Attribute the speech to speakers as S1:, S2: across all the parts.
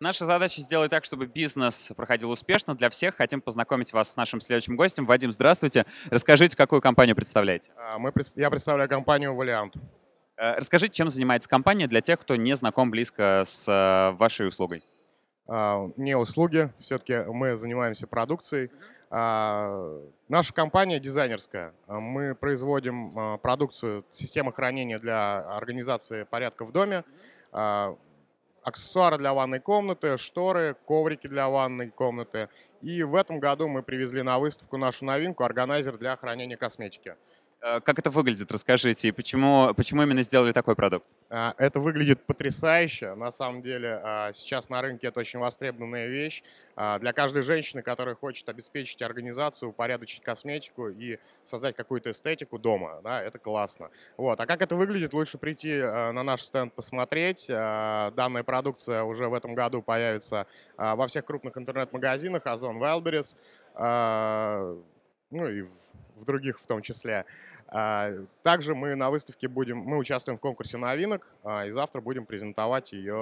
S1: Наша задача сделать так, чтобы бизнес проходил успешно для всех. Хотим познакомить вас с нашим следующим гостем. Вадим, здравствуйте. Расскажите, какую компанию представляете?
S2: А, мы, я представляю компанию «Валиант».
S1: Э, расскажите, чем занимается компания для тех, кто не знаком близко с э,
S2: вашей услугой? А, не услуги, все-таки мы занимаемся продукцией. А, наша компания дизайнерская. Мы производим продукцию системы хранения для организации порядка в доме аксессуары для ванной комнаты, шторы, коврики для ванной комнаты. И в этом году мы привезли на выставку нашу новинку – органайзер для хранения косметики.
S1: Э, как это выглядит, расскажите, и почему, почему именно сделали такой продукт?
S2: А, это выглядит потрясающе. На самом деле а, сейчас на рынке это очень востребованная вещь. А, для каждой женщины, которая хочет обеспечить организацию, упорядочить косметику и создать какую-то эстетику дома, да, это классно. Вот. А как это выглядит, лучше прийти э, на наш стенд посмотреть. Данная продукция уже в этом году появится во всех крупных интернет-магазинах Озон Wildberries ну и в, в других в том числе. А, также мы на выставке будем, мы участвуем в конкурсе новинок, а, и завтра будем презентовать ее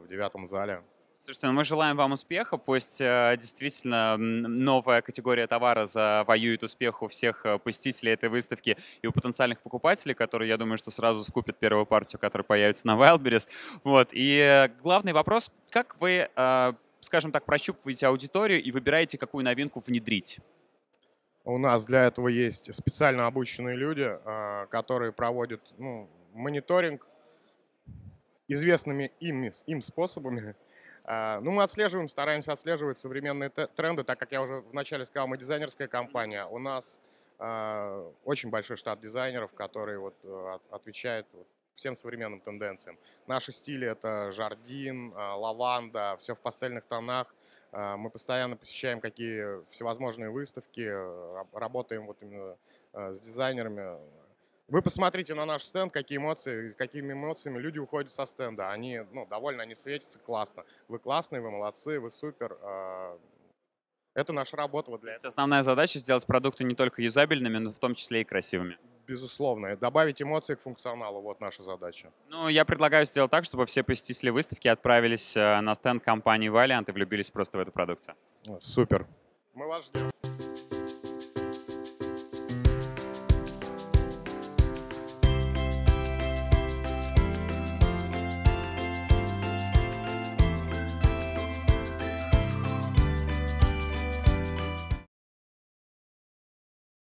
S2: в девятом зале.
S1: Слушайте, ну мы желаем вам успеха, пусть э, действительно новая категория товара завоюет успех у всех э, посетителей этой выставки и у потенциальных покупателей, которые, я думаю, что сразу скупят первую партию, которая появится на Wildberries. Вот. И главный вопрос, как вы, э, скажем так, прощупываете аудиторию и выбираете, какую новинку внедрить?
S2: У нас для этого есть специально обученные люди, а, которые проводят ну, мониторинг известными им, им способами. А, ну, мы отслеживаем, стараемся отслеживать современные тренды, так как я уже вначале сказал, мы дизайнерская компания. У нас а, очень большой штат дизайнеров, который вот э, отвечает всем современным тенденциям. Наши стили — это жардин, лаванда, все в пастельных тонах, Э, мы постоянно посещаем какие всевозможные выставки, э, работаем вот именно э, с дизайнерами. Вы посмотрите на наш стенд, какие эмоции, с какими эмоциями люди уходят со стенда. Они, ну, довольно, они светятся классно. Вы классные, вы молодцы, вы супер. Это наша работа вот для То есть этого. основная
S1: задача сделать продукты не только юзабельными, но в том числе и красивыми
S2: безусловно. Добавить эмоции к функционалу – вот наша задача.
S1: Ну, я предлагаю сделать так, чтобы все посетители выставки отправились э, на стенд компании Valiant и влюбились просто в эту продукцию.
S2: Супер. Мы вас ждем.